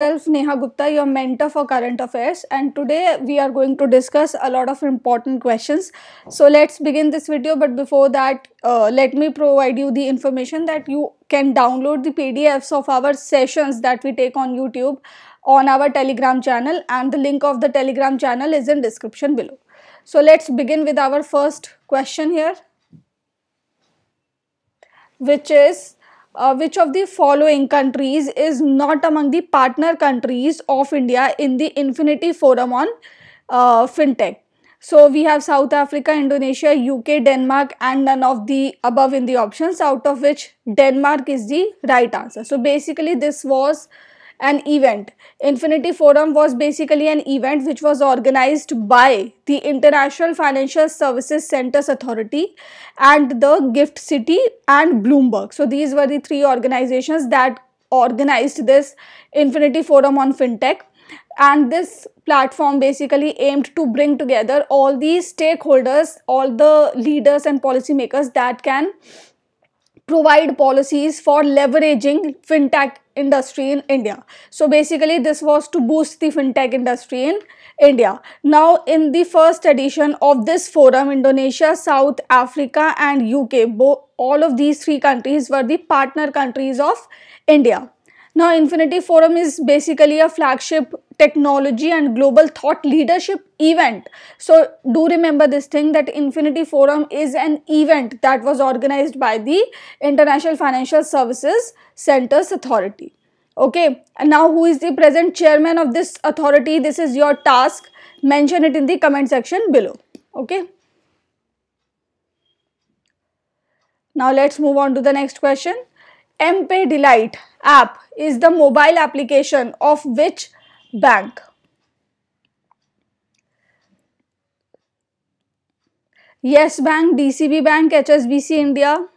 myself Neha Gupta, your mentor for current affairs and today we are going to discuss a lot of important questions. So let's begin this video but before that uh, let me provide you the information that you can download the PDFs of our sessions that we take on YouTube on our telegram channel and the link of the telegram channel is in description below. So let's begin with our first question here which is uh, which of the following countries is not among the partner countries of India in the Infinity Forum on uh, FinTech. So we have South Africa, Indonesia, UK, Denmark and none of the above in the options out of which Denmark is the right answer. So basically this was an event. Infinity Forum was basically an event which was organized by the International Financial Services Centers Authority and the Gift City and Bloomberg. So these were the three organizations that organized this Infinity Forum on FinTech and this platform basically aimed to bring together all the stakeholders, all the leaders and policymakers that can provide policies for leveraging fintech industry in India. So basically this was to boost the fintech industry in India. Now in the first edition of this forum, Indonesia, South Africa and UK, all of these three countries were the partner countries of India. Now, Infinity Forum is basically a flagship technology and global thought leadership event. So, do remember this thing that Infinity Forum is an event that was organized by the International Financial Services Centers Authority. Okay, and now who is the present chairman of this authority? This is your task. Mention it in the comment section below. Okay. Now, let's move on to the next question. MPay Delight app is the mobile application of which bank? Yes Bank, DCB Bank, HSBC India.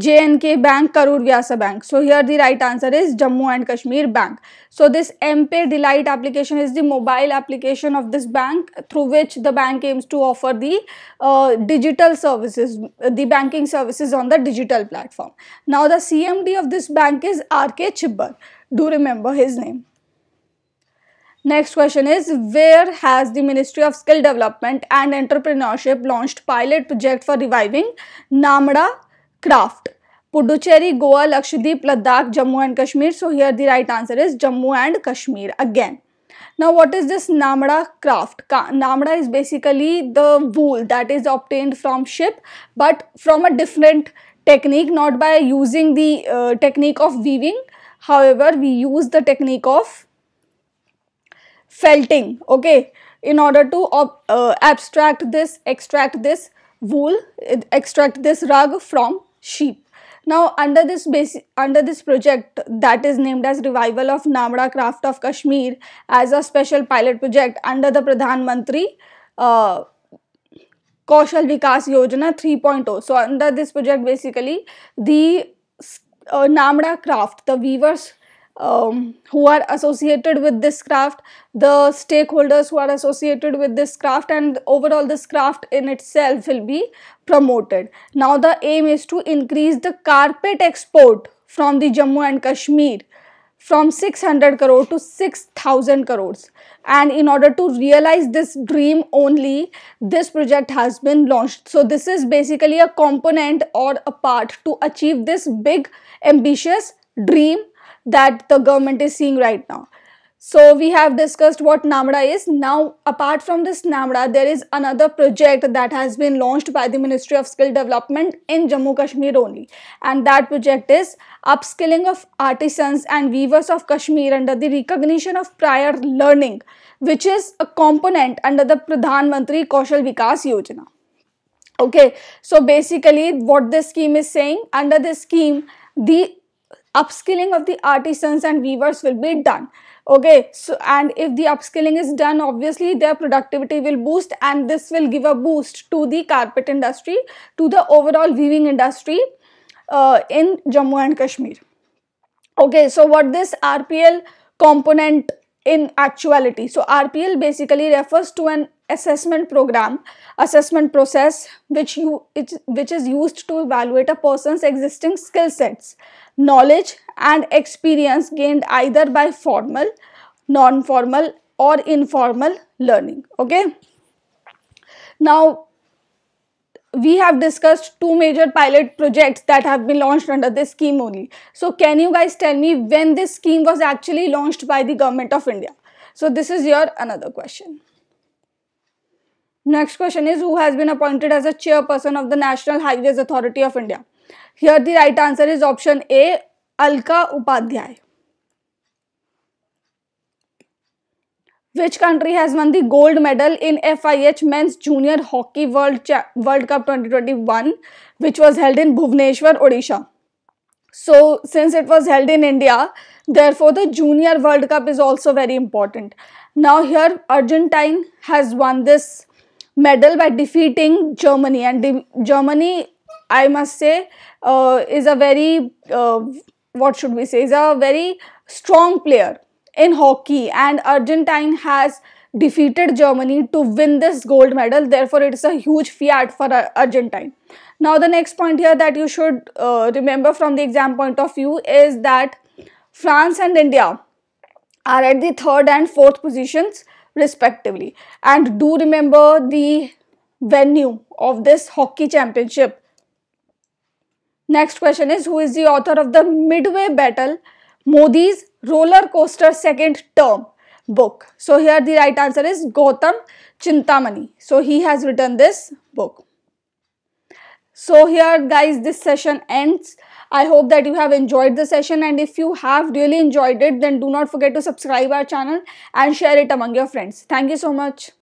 JNK Bank, Karur Vyasa Bank. So here the right answer is Jammu and Kashmir Bank. So this MPay Delight application is the mobile application of this bank through which the bank aims to offer the uh, digital services, the banking services on the digital platform. Now the CMD of this bank is RK Chibbar. Do remember his name. Next question is Where has the Ministry of Skill Development and Entrepreneurship launched pilot project for reviving Namda craft. Puducherry, Goa, Lakshadweep, Ladakh, Jammu and Kashmir. So here the right answer is Jammu and Kashmir again. Now what is this Namda craft? Namda is basically the wool that is obtained from ship but from a different technique not by using the uh, technique of weaving. However, we use the technique of felting okay in order to uh, abstract this extract this wool extract this rug from sheep. Now, under this basic, under this project that is named as Revival of Namda Craft of Kashmir as a special pilot project under the Pradhan Mantri uh, Kaushal Vikas Yojana 3.0. So, under this project, basically the uh, craft, the weavers um, who are associated with this craft, the stakeholders who are associated with this craft and overall this craft in itself will be promoted. Now the aim is to increase the carpet export from the Jammu and Kashmir from 600 crore to 6000 crores and in order to realize this dream only this project has been launched so this is basically a component or a part to achieve this big ambitious dream that the government is seeing right now. So we have discussed what NAMRA is. Now, apart from this NAMRA, there is another project that has been launched by the Ministry of Skill Development in Jammu Kashmir only. And that project is upskilling of artisans and weavers of Kashmir under the recognition of prior learning, which is a component under the Pradhan Mantri Kaushal Vikas Yojana. Okay, so basically what this scheme is saying, under this scheme, the upskilling of the artisans and weavers will be done okay so and if the upskilling is done obviously their productivity will boost and this will give a boost to the carpet industry to the overall weaving industry uh, in jammu and kashmir okay so what this rpl component in actuality so rpl basically refers to an assessment program assessment process which you it, which is used to evaluate a person's existing skill sets knowledge and experience gained either by formal non formal or informal learning okay now we have discussed two major pilot projects that have been launched under this scheme only so can you guys tell me when this scheme was actually launched by the government of india so this is your another question Next question is who has been appointed as a chairperson of the National Highways Authority of India? Here the right answer is option A Alka Upadhyay. Which country has won the gold medal in FIH Men's Junior Hockey World, World Cup 2021 which was held in Bhubaneswar, Odisha? So, since it was held in India, therefore the Junior World Cup is also very important. Now here Argentine has won this medal by defeating Germany. And Germany, I must say, uh, is a very, uh, what should we say, is a very strong player in hockey. And Argentine has defeated Germany to win this gold medal. Therefore, it's a huge fiat for uh, Argentine. Now, the next point here that you should uh, remember from the exam point of view is that France and India are at the third and fourth positions respectively. And do remember the venue of this hockey championship. Next question is Who is the author of the Midway Battle, Modi's Roller Coaster Second Term book? So, here the right answer is Gautam Chintamani. So, he has written this book. So here guys this session ends. I hope that you have enjoyed the session and if you have really enjoyed it then do not forget to subscribe our channel and share it among your friends. Thank you so much.